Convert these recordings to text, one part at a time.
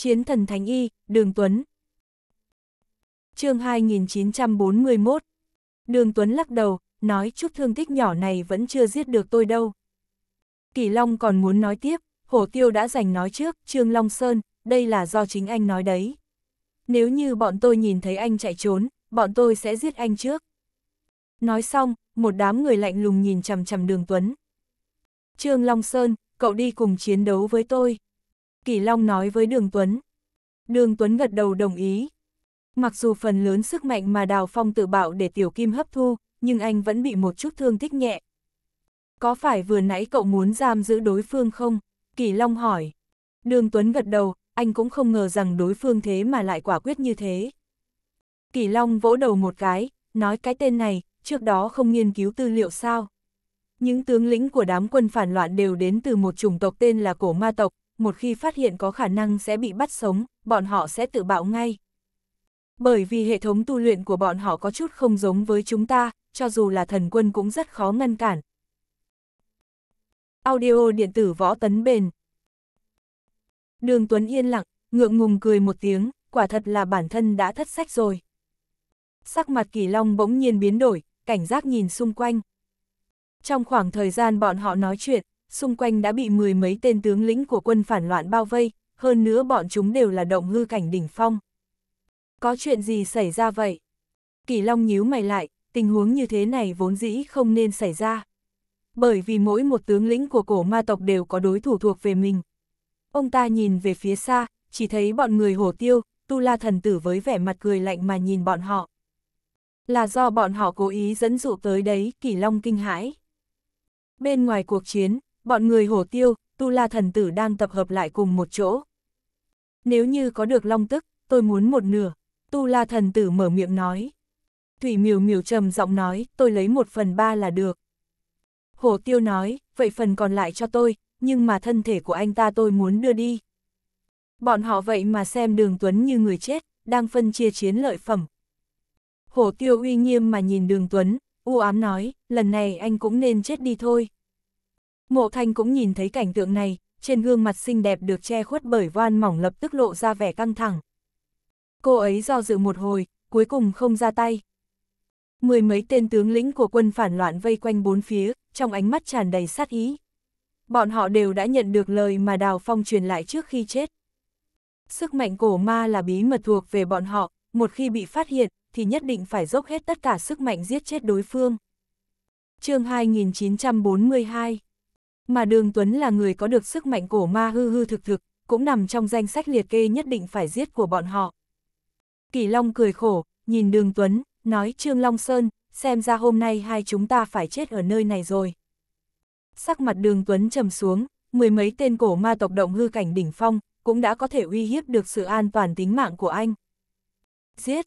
Chiến thần Thánh Y, Đường Tuấn. chương 2941 Đường Tuấn lắc đầu, nói chút thương tích nhỏ này vẫn chưa giết được tôi đâu. Kỳ Long còn muốn nói tiếp, Hổ Tiêu đã giành nói trước, Trương Long Sơn, đây là do chính anh nói đấy. Nếu như bọn tôi nhìn thấy anh chạy trốn, bọn tôi sẽ giết anh trước. Nói xong, một đám người lạnh lùng nhìn chằm chằm đường Tuấn. Trương Long Sơn, cậu đi cùng chiến đấu với tôi. Kỳ Long nói với Đường Tuấn. Đường Tuấn gật đầu đồng ý. Mặc dù phần lớn sức mạnh mà Đào Phong tự bạo để Tiểu Kim hấp thu, nhưng anh vẫn bị một chút thương tích nhẹ. Có phải vừa nãy cậu muốn giam giữ đối phương không? Kỳ Long hỏi. Đường Tuấn gật đầu, anh cũng không ngờ rằng đối phương thế mà lại quả quyết như thế. Kỳ Long vỗ đầu một cái, nói cái tên này, trước đó không nghiên cứu tư liệu sao. Những tướng lĩnh của đám quân phản loạn đều đến từ một chủng tộc tên là cổ ma tộc, một khi phát hiện có khả năng sẽ bị bắt sống, bọn họ sẽ tự bạo ngay. Bởi vì hệ thống tu luyện của bọn họ có chút không giống với chúng ta, cho dù là thần quân cũng rất khó ngăn cản. Audio điện tử võ tấn bền Đường Tuấn yên lặng, ngượng ngùng cười một tiếng, quả thật là bản thân đã thất sách rồi. Sắc mặt kỳ long bỗng nhiên biến đổi, cảnh giác nhìn xung quanh. Trong khoảng thời gian bọn họ nói chuyện, xung quanh đã bị mười mấy tên tướng lĩnh của quân phản loạn bao vây, hơn nữa bọn chúng đều là động hư cảnh đỉnh phong. Có chuyện gì xảy ra vậy? Kỳ Long nhíu mày lại, tình huống như thế này vốn dĩ không nên xảy ra. Bởi vì mỗi một tướng lĩnh của cổ ma tộc đều có đối thủ thuộc về mình. Ông ta nhìn về phía xa, chỉ thấy bọn người hổ tiêu, tu la thần tử với vẻ mặt cười lạnh mà nhìn bọn họ. Là do bọn họ cố ý dẫn dụ tới đấy, Kỳ Long kinh hãi. Bên ngoài cuộc chiến, bọn người hổ tiêu, tu la thần tử đang tập hợp lại cùng một chỗ. Nếu như có được long tức, tôi muốn một nửa, tu la thần tử mở miệng nói. Thủy miều miều trầm giọng nói, tôi lấy một phần ba là được. Hổ tiêu nói, vậy phần còn lại cho tôi, nhưng mà thân thể của anh ta tôi muốn đưa đi. Bọn họ vậy mà xem đường Tuấn như người chết, đang phân chia chiến lợi phẩm. Hổ tiêu uy nghiêm mà nhìn đường Tuấn, u ám nói, lần này anh cũng nên chết đi thôi. Mộ thanh cũng nhìn thấy cảnh tượng này, trên gương mặt xinh đẹp được che khuất bởi voan mỏng lập tức lộ ra vẻ căng thẳng. Cô ấy do dự một hồi, cuối cùng không ra tay. Mười mấy tên tướng lĩnh của quân phản loạn vây quanh bốn phía, trong ánh mắt tràn đầy sát ý. Bọn họ đều đã nhận được lời mà Đào Phong truyền lại trước khi chết. Sức mạnh cổ ma là bí mật thuộc về bọn họ, một khi bị phát hiện, thì nhất định phải dốc hết tất cả sức mạnh giết chết đối phương. chương 2942 mà Đường Tuấn là người có được sức mạnh cổ ma hư hư thực thực, cũng nằm trong danh sách liệt kê nhất định phải giết của bọn họ. Kỳ Long cười khổ, nhìn Đường Tuấn, nói Trương Long Sơn, xem ra hôm nay hai chúng ta phải chết ở nơi này rồi. Sắc mặt Đường Tuấn trầm xuống, mười mấy tên cổ ma tộc động hư cảnh đỉnh phong, cũng đã có thể uy hiếp được sự an toàn tính mạng của anh. Giết!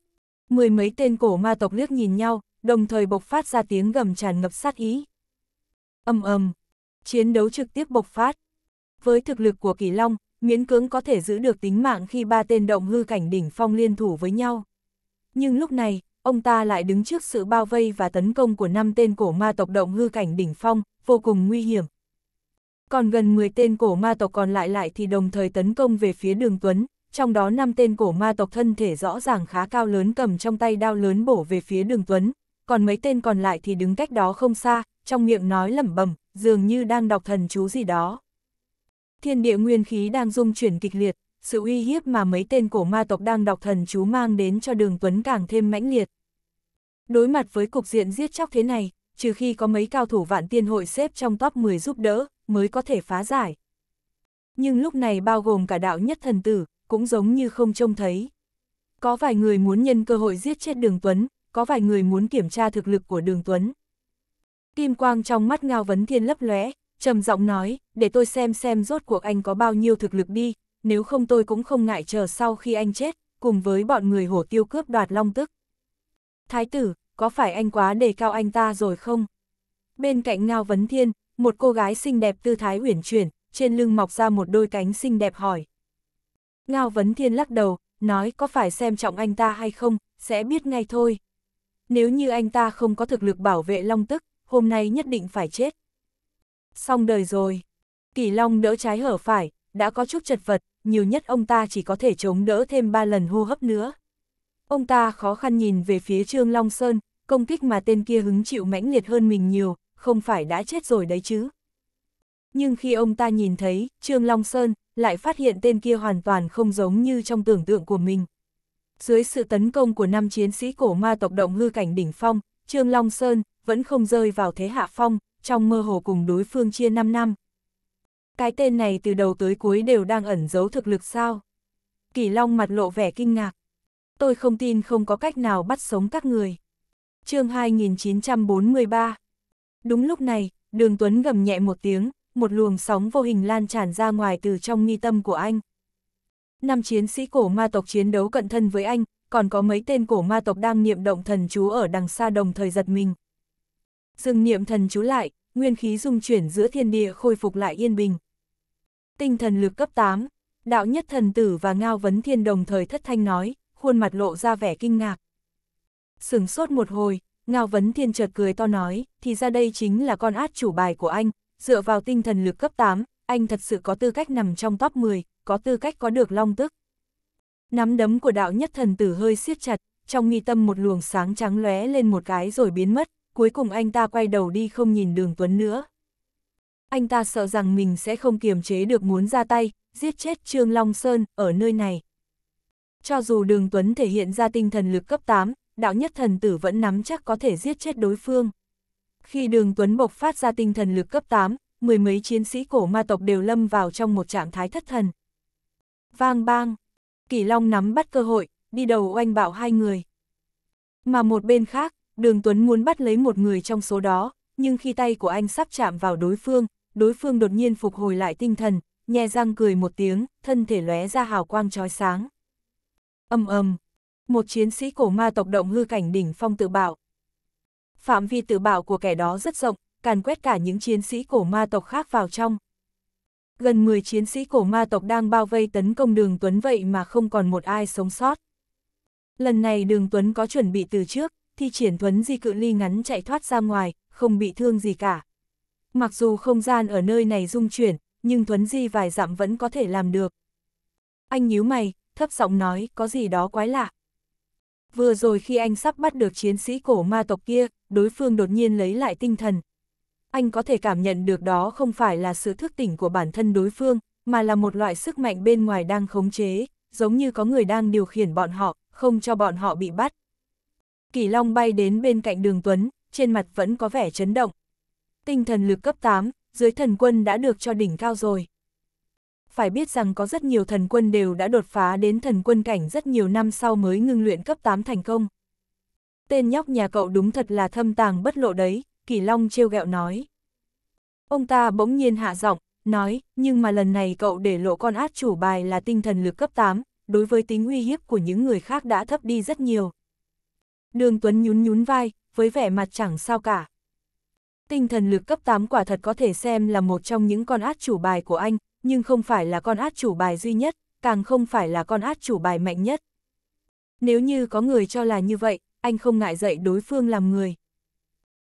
Mười mấy tên cổ ma tộc liếc nhìn nhau, đồng thời bộc phát ra tiếng gầm tràn ngập sát ý. Âm ầm, Chiến đấu trực tiếp bộc phát. Với thực lực của Kỳ Long, miễn cưỡng có thể giữ được tính mạng khi ba tên động hư cảnh đỉnh phong liên thủ với nhau. Nhưng lúc này, ông ta lại đứng trước sự bao vây và tấn công của năm tên cổ ma tộc động hư cảnh đỉnh phong, vô cùng nguy hiểm. Còn gần 10 tên cổ ma tộc còn lại lại thì đồng thời tấn công về phía đường Tuấn, trong đó năm tên cổ ma tộc thân thể rõ ràng khá cao lớn cầm trong tay đao lớn bổ về phía đường Tuấn, còn mấy tên còn lại thì đứng cách đó không xa, trong miệng nói lẩm bẩm dường như đang đọc thần chú gì đó. Thiên địa nguyên khí đang dung chuyển kịch liệt, sự uy hiếp mà mấy tên cổ ma tộc đang đọc thần chú mang đến cho đường Tuấn càng thêm mãnh liệt. Đối mặt với cục diện giết chóc thế này, trừ khi có mấy cao thủ vạn tiên hội xếp trong top 10 giúp đỡ, mới có thể phá giải. Nhưng lúc này bao gồm cả đạo nhất thần tử, cũng giống như không trông thấy. Có vài người muốn nhân cơ hội giết chết đường Tuấn, có vài người muốn kiểm tra thực lực của đường Tuấn. Kim quang trong mắt Ngao Vấn Thiên lấp lóe, trầm giọng nói, để tôi xem xem rốt cuộc anh có bao nhiêu thực lực đi, nếu không tôi cũng không ngại chờ sau khi anh chết, cùng với bọn người hổ tiêu cướp đoạt long tức. Thái tử, có phải anh quá đề cao anh ta rồi không? Bên cạnh Ngao Vấn Thiên, một cô gái xinh đẹp tư thái uyển chuyển, trên lưng mọc ra một đôi cánh xinh đẹp hỏi. Ngao Vấn Thiên lắc đầu, nói có phải xem trọng anh ta hay không, sẽ biết ngay thôi. Nếu như anh ta không có thực lực bảo vệ long tức, hôm nay nhất định phải chết. Xong đời rồi. Kỳ Long đỡ trái hở phải, đã có chút chật vật, nhiều nhất ông ta chỉ có thể chống đỡ thêm ba lần hô hấp nữa. Ông ta khó khăn nhìn về phía Trương Long Sơn, công kích mà tên kia hứng chịu mãnh liệt hơn mình nhiều, không phải đã chết rồi đấy chứ. Nhưng khi ông ta nhìn thấy, Trương Long Sơn lại phát hiện tên kia hoàn toàn không giống như trong tưởng tượng của mình. Dưới sự tấn công của năm chiến sĩ cổ ma tộc động hư cảnh đỉnh phong, Trương Long Sơn vẫn không rơi vào thế hạ phong, trong mơ hồ cùng đối phương chia 5 năm. Cái tên này từ đầu tới cuối đều đang ẩn giấu thực lực sao? Kỳ Long mặt lộ vẻ kinh ngạc. Tôi không tin không có cách nào bắt sống các người. chương 2943 Đúng lúc này, đường Tuấn gầm nhẹ một tiếng, một luồng sóng vô hình lan tràn ra ngoài từ trong nghi tâm của anh. Năm chiến sĩ cổ ma tộc chiến đấu cận thân với anh, còn có mấy tên cổ ma tộc đang niệm động thần chú ở đằng xa đồng thời giật mình, dừng niệm thần chú lại, nguyên khí dung chuyển giữa thiên địa khôi phục lại yên bình. Tinh thần lực cấp 8, đạo nhất thần tử và ngao vấn thiên đồng thời thất thanh nói, khuôn mặt lộ ra vẻ kinh ngạc. Sửng sốt một hồi, ngao vấn thiên chợt cười to nói, thì ra đây chính là con át chủ bài của anh, dựa vào tinh thần lực cấp 8, anh thật sự có tư cách nằm trong top 10, có tư cách có được long tức. Nắm đấm của đạo nhất thần tử hơi siết chặt, trong nghi tâm một luồng sáng trắng lóe lên một cái rồi biến mất, cuối cùng anh ta quay đầu đi không nhìn đường Tuấn nữa. Anh ta sợ rằng mình sẽ không kiềm chế được muốn ra tay, giết chết Trương Long Sơn ở nơi này. Cho dù đường Tuấn thể hiện ra tinh thần lực cấp 8, đạo nhất thần tử vẫn nắm chắc có thể giết chết đối phương. Khi đường Tuấn bộc phát ra tinh thần lực cấp 8, mười mấy chiến sĩ cổ ma tộc đều lâm vào trong một trạng thái thất thần. Vang bang, Kỳ Long nắm bắt cơ hội, đi đầu oanh bạo hai người. Mà một bên khác, đường Tuấn muốn bắt lấy một người trong số đó, nhưng khi tay của anh sắp chạm vào đối phương, đối phương đột nhiên phục hồi lại tinh thần, nhe răng cười một tiếng, thân thể lóe ra hào quang trói sáng. Âm âm, một chiến sĩ cổ ma tộc động hư cảnh đỉnh phong tự bạo. Phạm vi tự bạo của kẻ đó rất rộng, càn quét cả những chiến sĩ cổ ma tộc khác vào trong. Gần 10 chiến sĩ cổ ma tộc đang bao vây tấn công đường Tuấn vậy mà không còn một ai sống sót. Lần này đường Tuấn có chuẩn bị từ trước, thi triển thuấn di cự ly ngắn chạy thoát ra ngoài, không bị thương gì cả. Mặc dù không gian ở nơi này rung chuyển, nhưng thuấn di vài dặm vẫn có thể làm được. Anh nhíu mày, thấp giọng nói có gì đó quái lạ. Vừa rồi khi anh sắp bắt được chiến sĩ cổ ma tộc kia, đối phương đột nhiên lấy lại tinh thần. Anh có thể cảm nhận được đó không phải là sự thức tỉnh của bản thân đối phương, mà là một loại sức mạnh bên ngoài đang khống chế, giống như có người đang điều khiển bọn họ, không cho bọn họ bị bắt. Kỳ Long bay đến bên cạnh đường Tuấn, trên mặt vẫn có vẻ chấn động. Tinh thần lực cấp 8, dưới thần quân đã được cho đỉnh cao rồi. Phải biết rằng có rất nhiều thần quân đều đã đột phá đến thần quân cảnh rất nhiều năm sau mới ngưng luyện cấp 8 thành công. Tên nhóc nhà cậu đúng thật là thâm tàng bất lộ đấy, Kỳ Long trêu ghẹo nói. Ông ta bỗng nhiên hạ giọng, nói, nhưng mà lần này cậu để lộ con át chủ bài là tinh thần lực cấp 8, đối với tính uy hiếp của những người khác đã thấp đi rất nhiều. Đường Tuấn nhún nhún vai, với vẻ mặt chẳng sao cả. Tinh thần lực cấp 8 quả thật có thể xem là một trong những con át chủ bài của anh, nhưng không phải là con át chủ bài duy nhất, càng không phải là con át chủ bài mạnh nhất. Nếu như có người cho là như vậy, anh không ngại dạy đối phương làm người.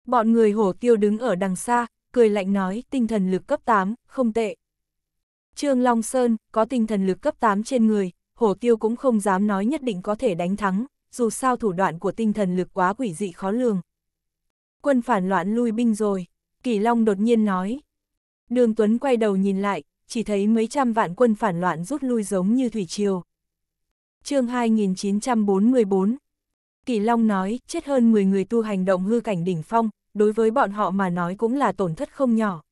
Bọn người hổ tiêu đứng ở đằng xa, cười lạnh nói tinh thần lực cấp 8, không tệ. Trương Long Sơn, có tinh thần lực cấp 8 trên người, hổ tiêu cũng không dám nói nhất định có thể đánh thắng dù sao thủ đoạn của tinh thần lực quá quỷ dị khó lường. Quân phản loạn lui binh rồi, Kỳ Long đột nhiên nói. Đường Tuấn quay đầu nhìn lại, chỉ thấy mấy trăm vạn quân phản loạn rút lui giống như thủy triều. chương 2944 Kỳ Long nói, chết hơn 10 người tu hành động hư cảnh đỉnh phong, đối với bọn họ mà nói cũng là tổn thất không nhỏ.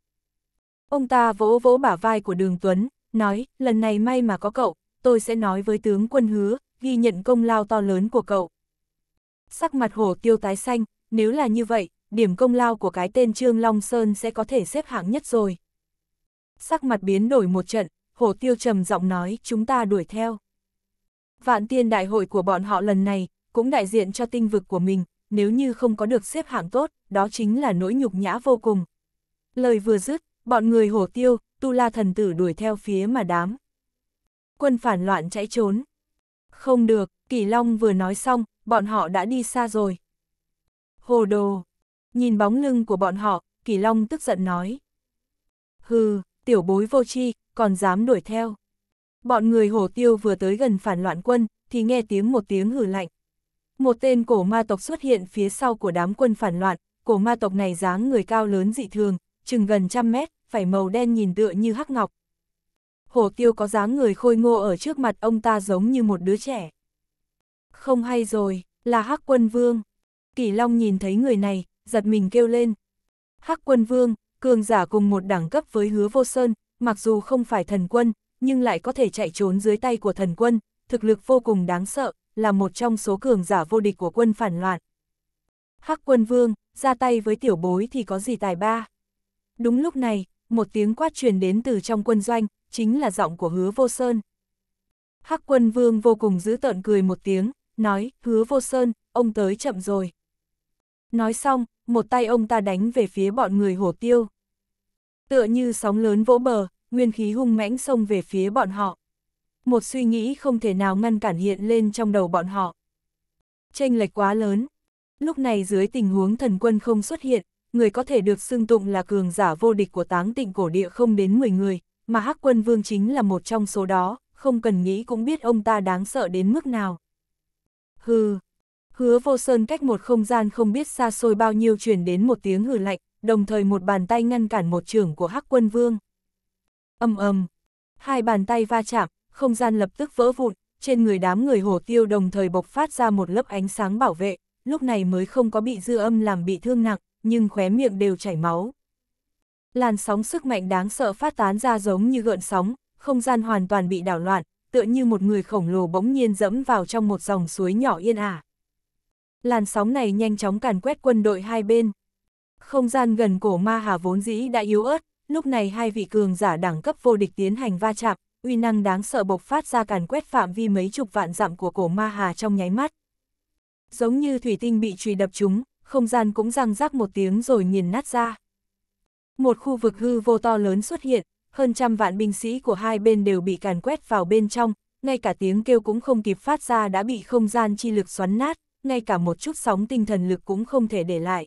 Ông ta vỗ vỗ bả vai của Đường Tuấn, nói, lần này may mà có cậu, tôi sẽ nói với tướng quân hứa, ghi nhận công lao to lớn của cậu. Sắc mặt hổ tiêu tái xanh, nếu là như vậy, điểm công lao của cái tên Trương Long Sơn sẽ có thể xếp hạng nhất rồi. Sắc mặt biến đổi một trận, hổ tiêu trầm giọng nói chúng ta đuổi theo. Vạn tiên đại hội của bọn họ lần này, cũng đại diện cho tinh vực của mình, nếu như không có được xếp hạng tốt, đó chính là nỗi nhục nhã vô cùng. Lời vừa dứt, bọn người hổ tiêu, tu la thần tử đuổi theo phía mà đám. Quân phản loạn chạy trốn, không được, Kỳ Long vừa nói xong, bọn họ đã đi xa rồi. Hồ đồ! Nhìn bóng lưng của bọn họ, Kỳ Long tức giận nói. Hừ, tiểu bối vô tri, còn dám đuổi theo. Bọn người hổ tiêu vừa tới gần phản loạn quân, thì nghe tiếng một tiếng hử lạnh. Một tên cổ ma tộc xuất hiện phía sau của đám quân phản loạn, cổ ma tộc này dáng người cao lớn dị thường, chừng gần trăm mét, phải màu đen nhìn tựa như hắc ngọc, hồ tiêu có dáng người khôi ngô ở trước mặt ông ta giống như một đứa trẻ. Không hay rồi, là Hắc Quân Vương. Kỳ Long nhìn thấy người này, giật mình kêu lên. Hắc Quân Vương, cường giả cùng một đẳng cấp với Hứa Vô Sơn, mặc dù không phải thần quân, nhưng lại có thể chạy trốn dưới tay của thần quân, thực lực vô cùng đáng sợ, là một trong số cường giả vô địch của quân phản loạn. Hắc Quân Vương, ra tay với tiểu bối thì có gì tài ba. Đúng lúc này, một tiếng quát truyền đến từ trong quân doanh, chính là giọng của hứa vô sơn. Hắc quân vương vô cùng giữ tợn cười một tiếng, nói, hứa vô sơn, ông tới chậm rồi. Nói xong, một tay ông ta đánh về phía bọn người hổ tiêu. Tựa như sóng lớn vỗ bờ, nguyên khí hung mãnh xông về phía bọn họ. Một suy nghĩ không thể nào ngăn cản hiện lên trong đầu bọn họ. Tranh lệch quá lớn. Lúc này dưới tình huống thần quân không xuất hiện, người có thể được xưng tụng là cường giả vô địch của táng tịnh cổ địa không đến 10 người, mà Hắc Quân Vương chính là một trong số đó, không cần nghĩ cũng biết ông ta đáng sợ đến mức nào. Hừ, hứa vô sơn cách một không gian không biết xa xôi bao nhiêu chuyển đến một tiếng hừ lạnh, đồng thời một bàn tay ngăn cản một trưởng của Hắc Quân Vương. Âm âm, hai bàn tay va chạm, không gian lập tức vỡ vụn, trên người đám người hổ tiêu đồng thời bộc phát ra một lớp ánh sáng bảo vệ, lúc này mới không có bị dư âm làm bị thương nặng, nhưng khóe miệng đều chảy máu. Làn sóng sức mạnh đáng sợ phát tán ra giống như gợn sóng, không gian hoàn toàn bị đảo loạn, tựa như một người khổng lồ bỗng nhiên dẫm vào trong một dòng suối nhỏ yên ả. Làn sóng này nhanh chóng càn quét quân đội hai bên. Không gian gần cổ ma hà vốn dĩ đã yếu ớt, lúc này hai vị cường giả đẳng cấp vô địch tiến hành va chạm, uy năng đáng sợ bộc phát ra càn quét phạm vi mấy chục vạn dặm của cổ ma hà trong nháy mắt. Giống như thủy tinh bị trùy đập chúng, không gian cũng răng rác một tiếng rồi nghiền nát ra. Một khu vực hư vô to lớn xuất hiện, hơn trăm vạn binh sĩ của hai bên đều bị càn quét vào bên trong, ngay cả tiếng kêu cũng không kịp phát ra đã bị không gian chi lực xoắn nát, ngay cả một chút sóng tinh thần lực cũng không thể để lại.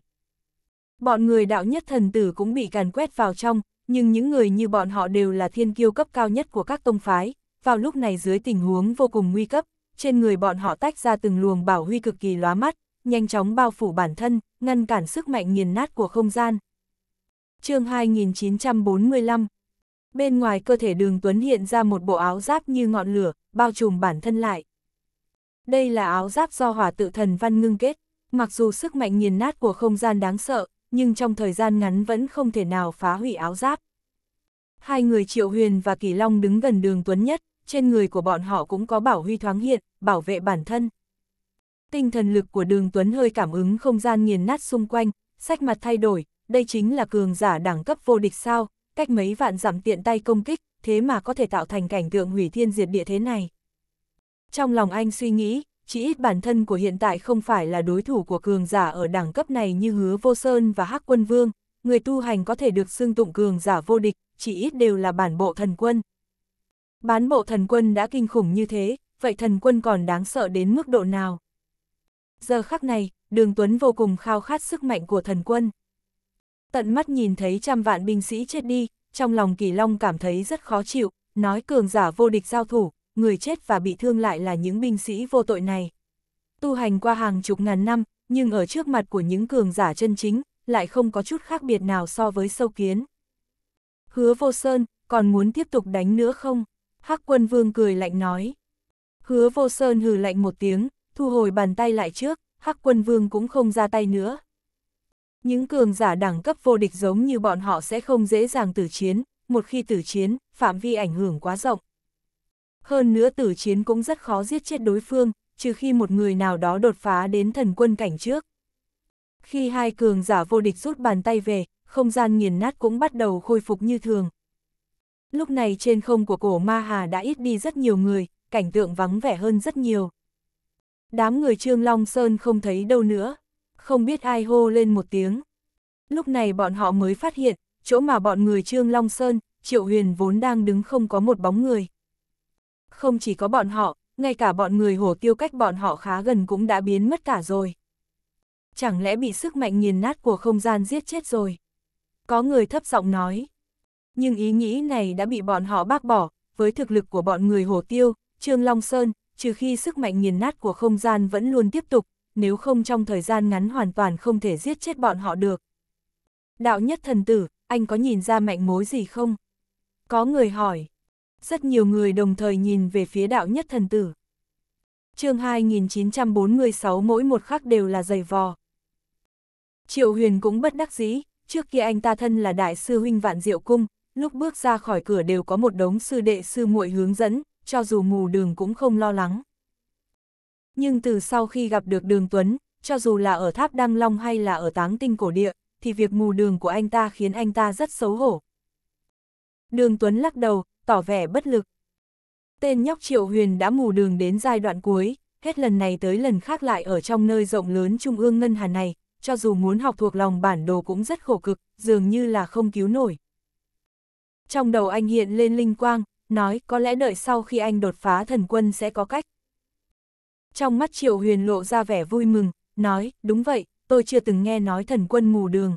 Bọn người đạo nhất thần tử cũng bị càn quét vào trong, nhưng những người như bọn họ đều là thiên kiêu cấp cao nhất của các tông phái, vào lúc này dưới tình huống vô cùng nguy cấp, trên người bọn họ tách ra từng luồng bảo huy cực kỳ lóa mắt, nhanh chóng bao phủ bản thân, ngăn cản sức mạnh nghiền nát của không gian chương 2945. Bên ngoài cơ thể đường Tuấn hiện ra một bộ áo giáp như ngọn lửa, bao trùm bản thân lại. Đây là áo giáp do hỏa tự thần văn ngưng kết, mặc dù sức mạnh nghiền nát của không gian đáng sợ, nhưng trong thời gian ngắn vẫn không thể nào phá hủy áo giáp. Hai người Triệu Huyền và Kỳ Long đứng gần đường Tuấn nhất, trên người của bọn họ cũng có bảo huy thoáng hiện, bảo vệ bản thân. Tinh thần lực của đường Tuấn hơi cảm ứng không gian nghiền nát xung quanh, sách mặt thay đổi, đây chính là cường giả đẳng cấp vô địch sao, cách mấy vạn dặm tiện tay công kích, thế mà có thể tạo thành cảnh tượng hủy thiên diệt địa thế này. Trong lòng anh suy nghĩ, chỉ ít bản thân của hiện tại không phải là đối thủ của cường giả ở đẳng cấp này như Hứa Vô Sơn và Hắc Quân Vương, người tu hành có thể được xưng tụng cường giả vô địch, chỉ ít đều là bản bộ thần quân. Bán bộ thần quân đã kinh khủng như thế, vậy thần quân còn đáng sợ đến mức độ nào? Giờ khắc này, Đường Tuấn vô cùng khao khát sức mạnh của thần quân tận mắt nhìn thấy trăm vạn binh sĩ chết đi, trong lòng Kỳ Long cảm thấy rất khó chịu, nói cường giả vô địch giao thủ, người chết và bị thương lại là những binh sĩ vô tội này. Tu hành qua hàng chục ngàn năm, nhưng ở trước mặt của những cường giả chân chính, lại không có chút khác biệt nào so với sâu kiến. Hứa vô sơn, còn muốn tiếp tục đánh nữa không? Hắc quân vương cười lạnh nói. Hứa vô sơn hừ lạnh một tiếng, thu hồi bàn tay lại trước, Hắc quân vương cũng không ra tay nữa, những cường giả đẳng cấp vô địch giống như bọn họ sẽ không dễ dàng tử chiến, một khi tử chiến, phạm vi ảnh hưởng quá rộng. Hơn nữa tử chiến cũng rất khó giết chết đối phương, trừ khi một người nào đó đột phá đến thần quân cảnh trước. Khi hai cường giả vô địch rút bàn tay về, không gian nghiền nát cũng bắt đầu khôi phục như thường. Lúc này trên không của cổ Ma Hà đã ít đi rất nhiều người, cảnh tượng vắng vẻ hơn rất nhiều. Đám người Trương Long Sơn không thấy đâu nữa không biết ai hô lên một tiếng. Lúc này bọn họ mới phát hiện, chỗ mà bọn người Trương Long Sơn, Triệu Huyền vốn đang đứng không có một bóng người. Không chỉ có bọn họ, ngay cả bọn người hổ tiêu cách bọn họ khá gần cũng đã biến mất cả rồi. Chẳng lẽ bị sức mạnh nghiền nát của không gian giết chết rồi? Có người thấp giọng nói. Nhưng ý nghĩ này đã bị bọn họ bác bỏ, với thực lực của bọn người hổ tiêu, Trương Long Sơn, trừ khi sức mạnh nghiền nát của không gian vẫn luôn tiếp tục, nếu không trong thời gian ngắn hoàn toàn không thể giết chết bọn họ được. Đạo nhất thần tử, anh có nhìn ra mạnh mối gì không? Có người hỏi. Rất nhiều người đồng thời nhìn về phía đạo nhất thần tử. chương 2946 mỗi một khắc đều là giày vò. Triệu huyền cũng bất đắc dĩ, trước kia anh ta thân là đại sư huynh vạn diệu cung, lúc bước ra khỏi cửa đều có một đống sư đệ sư muội hướng dẫn, cho dù mù đường cũng không lo lắng. Nhưng từ sau khi gặp được đường Tuấn, cho dù là ở tháp Đăng Long hay là ở táng tinh cổ địa, thì việc mù đường của anh ta khiến anh ta rất xấu hổ. Đường Tuấn lắc đầu, tỏ vẻ bất lực. Tên nhóc Triệu Huyền đã mù đường đến giai đoạn cuối, hết lần này tới lần khác lại ở trong nơi rộng lớn trung ương ngân hà này, cho dù muốn học thuộc lòng bản đồ cũng rất khổ cực, dường như là không cứu nổi. Trong đầu anh hiện lên linh quang, nói có lẽ đợi sau khi anh đột phá thần quân sẽ có cách trong mắt Triệu Huyền lộ ra vẻ vui mừng, nói, đúng vậy, tôi chưa từng nghe nói thần quân mù đường.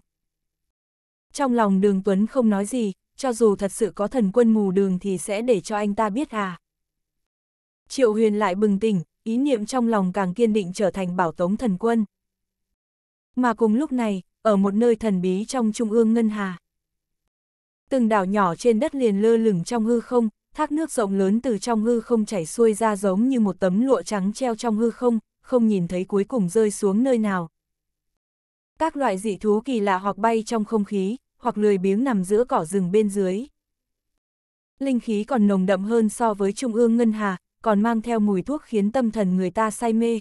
Trong lòng đường Tuấn không nói gì, cho dù thật sự có thần quân mù đường thì sẽ để cho anh ta biết à. Triệu Huyền lại bừng tỉnh, ý niệm trong lòng càng kiên định trở thành bảo tống thần quân. Mà cùng lúc này, ở một nơi thần bí trong trung ương Ngân Hà. Từng đảo nhỏ trên đất liền lơ lửng trong hư không, thác nước rộng lớn từ trong hư không chảy xuôi ra giống như một tấm lụa trắng treo trong hư không, không nhìn thấy cuối cùng rơi xuống nơi nào. Các loại dị thú kỳ lạ hoặc bay trong không khí, hoặc lười biếng nằm giữa cỏ rừng bên dưới. Linh khí còn nồng đậm hơn so với trung ương ngân hà, còn mang theo mùi thuốc khiến tâm thần người ta say mê.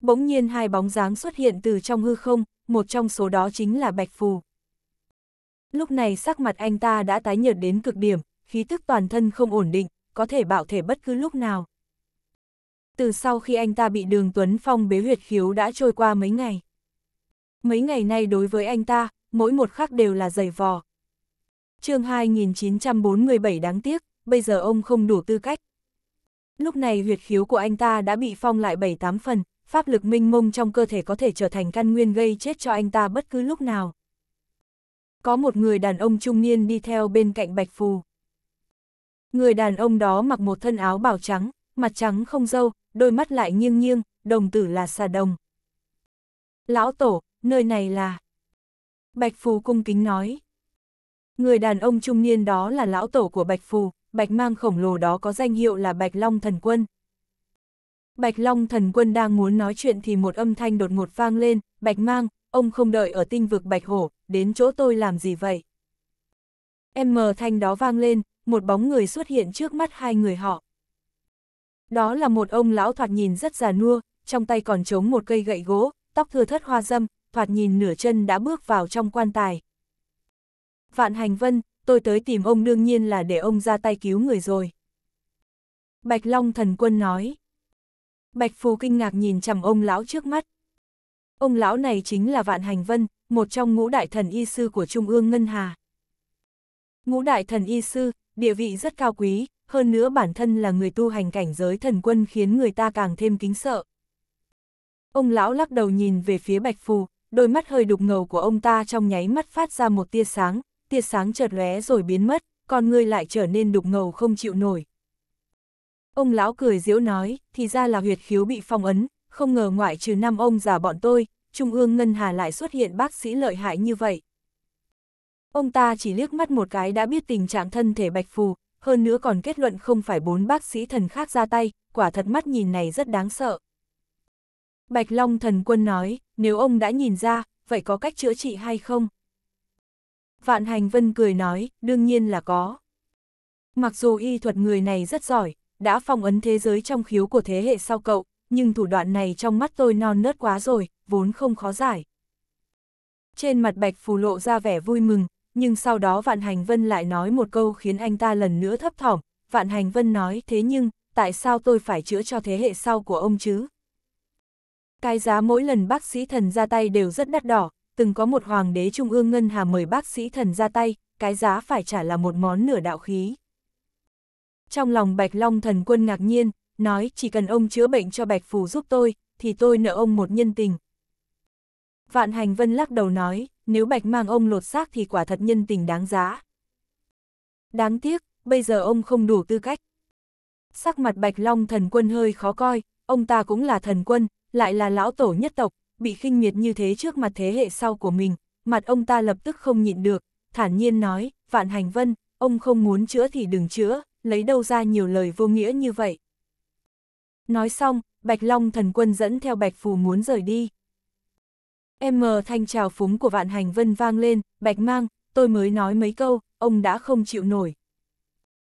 Bỗng nhiên hai bóng dáng xuất hiện từ trong hư không, một trong số đó chính là Bạch Phù. Lúc này sắc mặt anh ta đã tái nhợt đến cực điểm, khí tức toàn thân không ổn định, có thể bạo thể bất cứ lúc nào. Từ sau khi anh ta bị đường Tuấn Phong bế huyệt khiếu đã trôi qua mấy ngày. Mấy ngày nay đối với anh ta, mỗi một khắc đều là giày vò. chương 2947 đáng tiếc, bây giờ ông không đủ tư cách. Lúc này huyệt khiếu của anh ta đã bị phong lại 7-8 phần, pháp lực minh mông trong cơ thể có thể trở thành căn nguyên gây chết cho anh ta bất cứ lúc nào. Có một người đàn ông trung niên đi theo bên cạnh Bạch Phù. Người đàn ông đó mặc một thân áo bào trắng, mặt trắng không dâu, đôi mắt lại nghiêng nghiêng, đồng tử là xà đồng. Lão tổ, nơi này là... Bạch Phù cung kính nói. Người đàn ông trung niên đó là lão tổ của Bạch Phù, Bạch mang khổng lồ đó có danh hiệu là Bạch Long Thần Quân. Bạch Long Thần Quân đang muốn nói chuyện thì một âm thanh đột ngột vang lên, Bạch mang, ông không đợi ở tinh vực Bạch Hổ, đến chỗ tôi làm gì vậy? M thanh đó vang lên, một bóng người xuất hiện trước mắt hai người họ. Đó là một ông lão thoạt nhìn rất già nua, trong tay còn chống một cây gậy gỗ, tóc thưa thất hoa dâm, thoạt nhìn nửa chân đã bước vào trong quan tài. Vạn Hành Vân, tôi tới tìm ông đương nhiên là để ông ra tay cứu người rồi. Bạch Long thần quân nói. Bạch Phù kinh ngạc nhìn chằm ông lão trước mắt. Ông lão này chính là Vạn Hành Vân, một trong ngũ đại thần y sư của Trung ương Ngân Hà. Ngũ đại thần y sư, địa vị rất cao quý, hơn nữa bản thân là người tu hành cảnh giới thần quân khiến người ta càng thêm kính sợ. Ông lão lắc đầu nhìn về phía Bạch Phù, đôi mắt hơi đục ngầu của ông ta trong nháy mắt phát ra một tia sáng, tia sáng chợt lóe rồi biến mất, con ngươi lại trở nên đục ngầu không chịu nổi. Ông lão cười giễu nói, thì ra là huyệt khiếu bị phong ấn, không ngờ ngoại trừ năm ông già bọn tôi, Trung ương Ngân Hà lại xuất hiện bác sĩ lợi hại như vậy. Ông ta chỉ liếc mắt một cái đã biết tình trạng thân thể Bạch Phù, hơn nữa còn kết luận không phải bốn bác sĩ thần khác ra tay, quả thật mắt nhìn này rất đáng sợ. Bạch Long thần quân nói, nếu ông đã nhìn ra, vậy có cách chữa trị hay không? Vạn Hành Vân cười nói, đương nhiên là có. Mặc dù y thuật người này rất giỏi, đã phong ấn thế giới trong khiếu của thế hệ sau cậu, nhưng thủ đoạn này trong mắt tôi non nớt quá rồi, vốn không khó giải. Trên mặt Bạch Phù lộ ra vẻ vui mừng, nhưng sau đó Vạn Hành Vân lại nói một câu khiến anh ta lần nữa thấp thỏm, Vạn Hành Vân nói thế nhưng, tại sao tôi phải chữa cho thế hệ sau của ông chứ? Cái giá mỗi lần bác sĩ thần ra tay đều rất đắt đỏ, từng có một hoàng đế trung ương ngân hà mời bác sĩ thần ra tay, cái giá phải trả là một món nửa đạo khí. Trong lòng Bạch Long thần quân ngạc nhiên, nói chỉ cần ông chữa bệnh cho Bạch Phù giúp tôi, thì tôi nợ ông một nhân tình. Vạn Hành Vân lắc đầu nói, nếu bạch mang ông lột xác thì quả thật nhân tình đáng giá. Đáng tiếc, bây giờ ông không đủ tư cách. Sắc mặt bạch long thần quân hơi khó coi, ông ta cũng là thần quân, lại là lão tổ nhất tộc, bị khinh miệt như thế trước mặt thế hệ sau của mình, mặt ông ta lập tức không nhịn được, thản nhiên nói, vạn hành vân, ông không muốn chữa thì đừng chữa, lấy đâu ra nhiều lời vô nghĩa như vậy. Nói xong, Bạch Long thần quân dẫn theo Bạch Phù muốn rời đi. M thanh trào phúng của vạn hành vân vang lên, bạch mang, tôi mới nói mấy câu, ông đã không chịu nổi.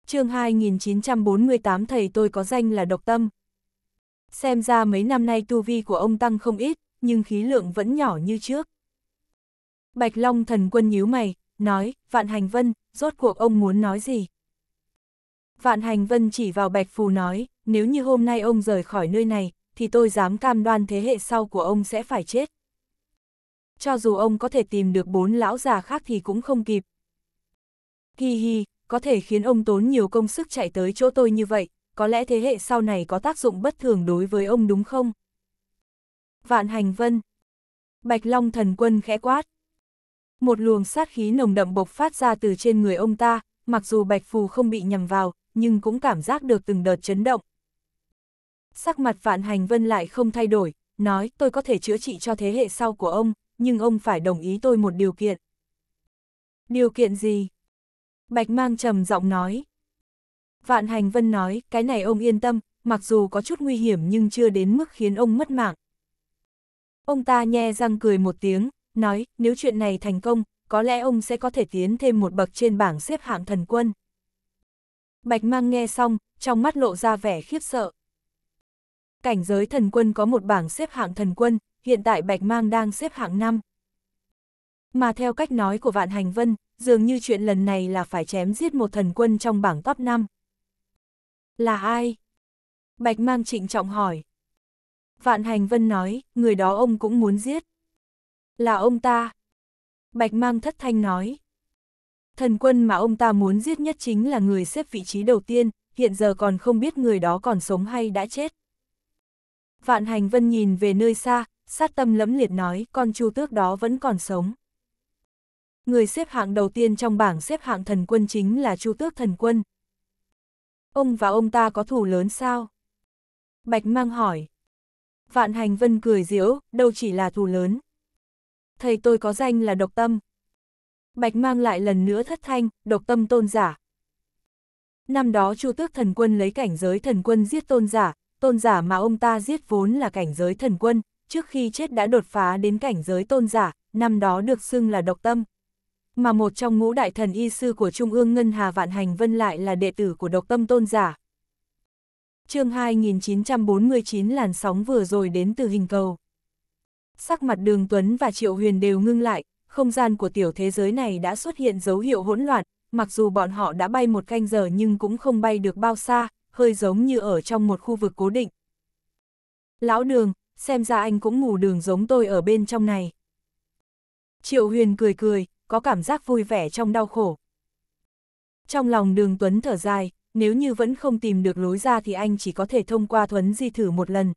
chương 2948 thầy tôi có danh là độc tâm. Xem ra mấy năm nay tu vi của ông tăng không ít, nhưng khí lượng vẫn nhỏ như trước. Bạch Long thần quân nhíu mày, nói, vạn hành vân, rốt cuộc ông muốn nói gì? Vạn hành vân chỉ vào Bạch Phù nói, nếu như hôm nay ông rời khỏi nơi này, thì tôi dám cam đoan thế hệ sau của ông sẽ phải chết cho dù ông có thể tìm được bốn lão già khác thì cũng không kịp. Hi hi, có thể khiến ông tốn nhiều công sức chạy tới chỗ tôi như vậy, có lẽ thế hệ sau này có tác dụng bất thường đối với ông đúng không? Vạn hành vân Bạch Long thần quân khẽ quát. Một luồng sát khí nồng đậm bộc phát ra từ trên người ông ta, mặc dù Bạch Phù không bị nhầm vào, nhưng cũng cảm giác được từng đợt chấn động. Sắc mặt vạn hành vân lại không thay đổi, nói tôi có thể chữa trị cho thế hệ sau của ông, nhưng ông phải đồng ý tôi một điều kiện. Điều kiện gì? Bạch mang trầm giọng nói. Vạn hành vân nói, cái này ông yên tâm, mặc dù có chút nguy hiểm nhưng chưa đến mức khiến ông mất mạng. Ông ta nhe răng cười một tiếng, nói, nếu chuyện này thành công, có lẽ ông sẽ có thể tiến thêm một bậc trên bảng xếp hạng thần quân. Bạch mang nghe xong, trong mắt lộ ra vẻ khiếp sợ. Cảnh giới thần quân có một bảng xếp hạng thần quân, hiện tại Bạch Mang đang xếp hạng 5. Mà theo cách nói của Vạn Hành Vân, dường như chuyện lần này là phải chém giết một thần quân trong bảng top 5. Là ai? Bạch Mang trịnh trọng hỏi. Vạn Hành Vân nói, người đó ông cũng muốn giết. Là ông ta. Bạch Mang thất thanh nói. Thần quân mà ông ta muốn giết nhất chính là người xếp vị trí đầu tiên, hiện giờ còn không biết người đó còn sống hay đã chết. Vạn Hành Vân nhìn về nơi xa, sát tâm lẫm liệt nói con chu tước đó vẫn còn sống. Người xếp hạng đầu tiên trong bảng xếp hạng thần quân chính là chu tước thần quân. Ông và ông ta có thủ lớn sao? Bạch mang hỏi. Vạn hành vân cười diễu, đâu chỉ là thù lớn. Thầy tôi có danh là độc tâm. Bạch mang lại lần nữa thất thanh, độc tâm tôn giả. Năm đó chu tước thần quân lấy cảnh giới thần quân giết tôn giả, tôn giả mà ông ta giết vốn là cảnh giới thần quân, trước khi chết đã đột phá đến cảnh giới tôn giả, năm đó được xưng là độc tâm. Mà một trong ngũ đại thần y sư của Trung ương Ngân Hà Vạn Hành Vân lại là đệ tử của độc tâm tôn giả. chương 2949 làn sóng vừa rồi đến từ hình cầu. Sắc mặt Đường Tuấn và Triệu Huyền đều ngưng lại, không gian của tiểu thế giới này đã xuất hiện dấu hiệu hỗn loạn, mặc dù bọn họ đã bay một canh giờ nhưng cũng không bay được bao xa, hơi giống như ở trong một khu vực cố định. Lão đường, xem ra anh cũng ngủ đường giống tôi ở bên trong này. Triệu Huyền cười cười, có cảm giác vui vẻ trong đau khổ. Trong lòng đường Tuấn thở dài, nếu như vẫn không tìm được lối ra thì anh chỉ có thể thông qua Thuấn Di thử một lần.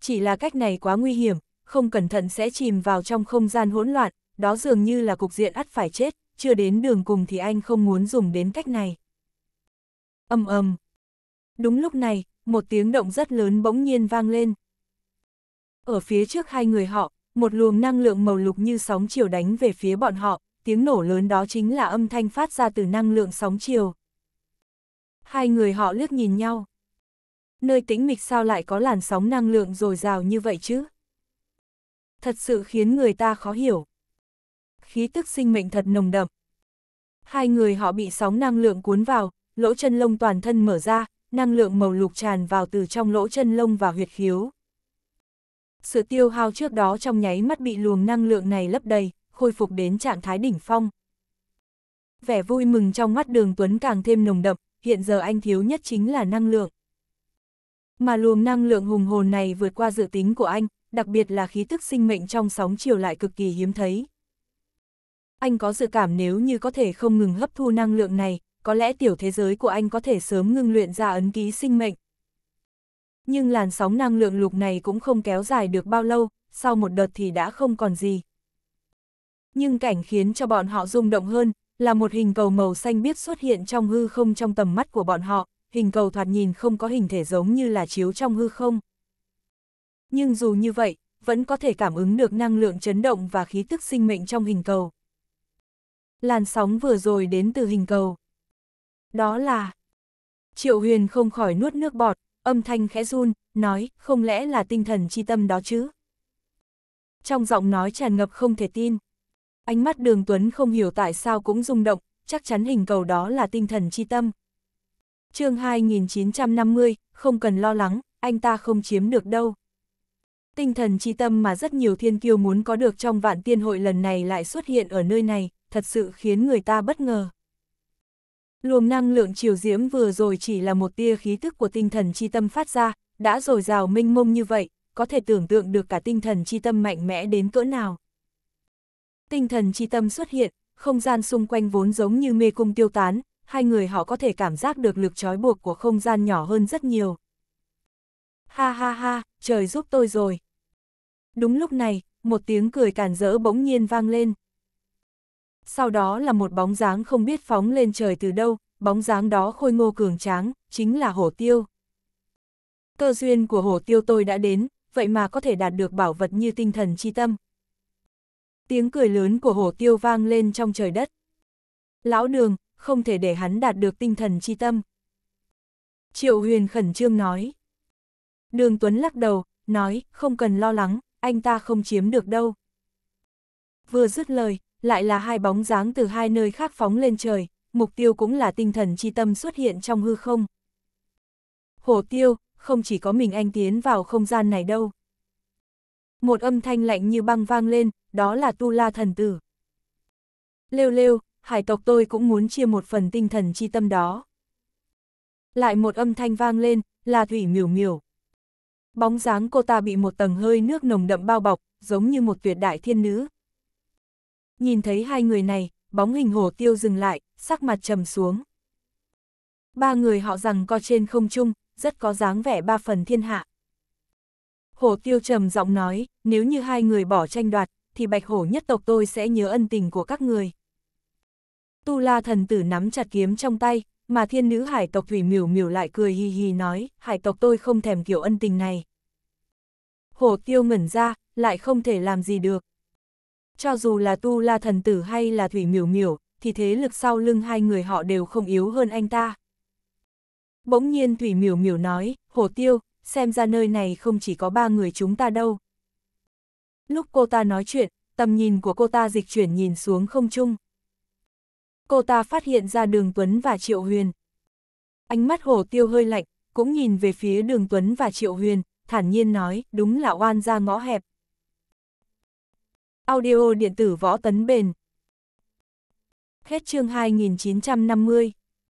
Chỉ là cách này quá nguy hiểm, không cẩn thận sẽ chìm vào trong không gian hỗn loạn, đó dường như là cục diện ắt phải chết, chưa đến đường cùng thì anh không muốn dùng đến cách này. Âm âm. Đúng lúc này, một tiếng động rất lớn bỗng nhiên vang lên. Ở phía trước hai người họ, một luồng năng lượng màu lục như sóng chiều đánh về phía bọn họ, tiếng nổ lớn đó chính là âm thanh phát ra từ năng lượng sóng chiều. Hai người họ liếc nhìn nhau. Nơi tĩnh mịch sao lại có làn sóng năng lượng dồi dào như vậy chứ? Thật sự khiến người ta khó hiểu. Khí tức sinh mệnh thật nồng đậm. Hai người họ bị sóng năng lượng cuốn vào, lỗ chân lông toàn thân mở ra, năng lượng màu lục tràn vào từ trong lỗ chân lông và huyệt khiếu sự tiêu hao trước đó trong nháy mắt bị luồng năng lượng này lấp đầy, khôi phục đến trạng thái đỉnh phong. Vẻ vui mừng trong mắt đường Tuấn càng thêm nồng đậm, hiện giờ anh thiếu nhất chính là năng lượng. Mà luồng năng lượng hùng hồn này vượt qua dự tính của anh, đặc biệt là khí tức sinh mệnh trong sóng chiều lại cực kỳ hiếm thấy. Anh có dự cảm nếu như có thể không ngừng hấp thu năng lượng này, có lẽ tiểu thế giới của anh có thể sớm ngưng luyện ra ấn ký sinh mệnh, nhưng làn sóng năng lượng lục này cũng không kéo dài được bao lâu, sau một đợt thì đã không còn gì. Nhưng cảnh khiến cho bọn họ rung động hơn, là một hình cầu màu xanh biếc xuất hiện trong hư không trong tầm mắt của bọn họ, hình cầu thoạt nhìn không có hình thể giống như là chiếu trong hư không. Nhưng dù như vậy, vẫn có thể cảm ứng được năng lượng chấn động và khí tức sinh mệnh trong hình cầu. Làn sóng vừa rồi đến từ hình cầu. Đó là... Triệu Huyền không khỏi nuốt nước bọt, âm thanh khẽ run, nói, không lẽ là tinh thần chi tâm đó chứ? Trong giọng nói tràn ngập không thể tin, ánh mắt đường Tuấn không hiểu tại sao cũng rung động, chắc chắn hình cầu đó là tinh thần chi tâm. chương 2950, không cần lo lắng, anh ta không chiếm được đâu. Tinh thần chi tâm mà rất nhiều thiên kiêu muốn có được trong vạn tiên hội lần này lại xuất hiện ở nơi này, thật sự khiến người ta bất ngờ. Luồng năng lượng chiều diễm vừa rồi chỉ là một tia khí thức của tinh thần chi tâm phát ra, đã rồi rào minh mông như vậy, có thể tưởng tượng được cả tinh thần chi tâm mạnh mẽ đến cỡ nào. Tinh thần chi tâm xuất hiện, không gian xung quanh vốn giống như mê cung tiêu tán, hai người họ có thể cảm giác được lực trói buộc của không gian nhỏ hơn rất nhiều. Ha ha ha, trời giúp tôi rồi. Đúng lúc này, một tiếng cười càn rỡ bỗng nhiên vang lên sau đó là một bóng dáng không biết phóng lên trời từ đâu, bóng dáng đó khôi ngô cường tráng, chính là hổ tiêu. Cơ duyên của hổ tiêu tôi đã đến, vậy mà có thể đạt được bảo vật như tinh thần chi tâm. Tiếng cười lớn của hổ tiêu vang lên trong trời đất. Lão đường, không thể để hắn đạt được tinh thần chi tâm. Triệu huyền khẩn trương nói. Đường Tuấn lắc đầu, nói, không cần lo lắng, anh ta không chiếm được đâu. Vừa dứt lời, lại là hai bóng dáng từ hai nơi khác phóng lên trời, mục tiêu cũng là tinh thần chi tâm xuất hiện trong hư không. Hổ tiêu, không chỉ có mình anh tiến vào không gian này đâu. Một âm thanh lạnh như băng vang lên, đó là tu la thần tử. Lêu lêu, hải tộc tôi cũng muốn chia một phần tinh thần chi tâm đó. Lại một âm thanh vang lên, là thủy miểu miểu. Bóng dáng cô ta bị một tầng hơi nước nồng đậm bao bọc, giống như một tuyệt đại thiên nữ, Nhìn thấy hai người này, bóng hình hổ tiêu dừng lại, sắc mặt trầm xuống. Ba người họ rằng co trên không trung, rất có dáng vẻ ba phần thiên hạ. Hổ tiêu trầm giọng nói, nếu như hai người bỏ tranh đoạt, thì bạch hổ nhất tộc tôi sẽ nhớ ân tình của các người. Tu la thần tử nắm chặt kiếm trong tay, mà thiên nữ hải tộc thủy miểu miểu lại cười hì hì nói, hải tộc tôi không thèm kiểu ân tình này. Hổ tiêu ngẩn ra, lại không thể làm gì được. Cho dù là tu la thần tử hay là thủy miểu miểu, thì thế lực sau lưng hai người họ đều không yếu hơn anh ta. Bỗng nhiên thủy miểu miểu nói, hồ tiêu, xem ra nơi này không chỉ có ba người chúng ta đâu. Lúc cô ta nói chuyện, tầm nhìn của cô ta dịch chuyển nhìn xuống không trung. Cô ta phát hiện ra đường Tuấn và Triệu Huyền. Ánh mắt hồ tiêu hơi lạnh, cũng nhìn về phía đường Tuấn và Triệu Huyền, thản nhiên nói, đúng là oan ra ngõ hẹp, Audio điện tử võ tấn bền. Hết chương 2950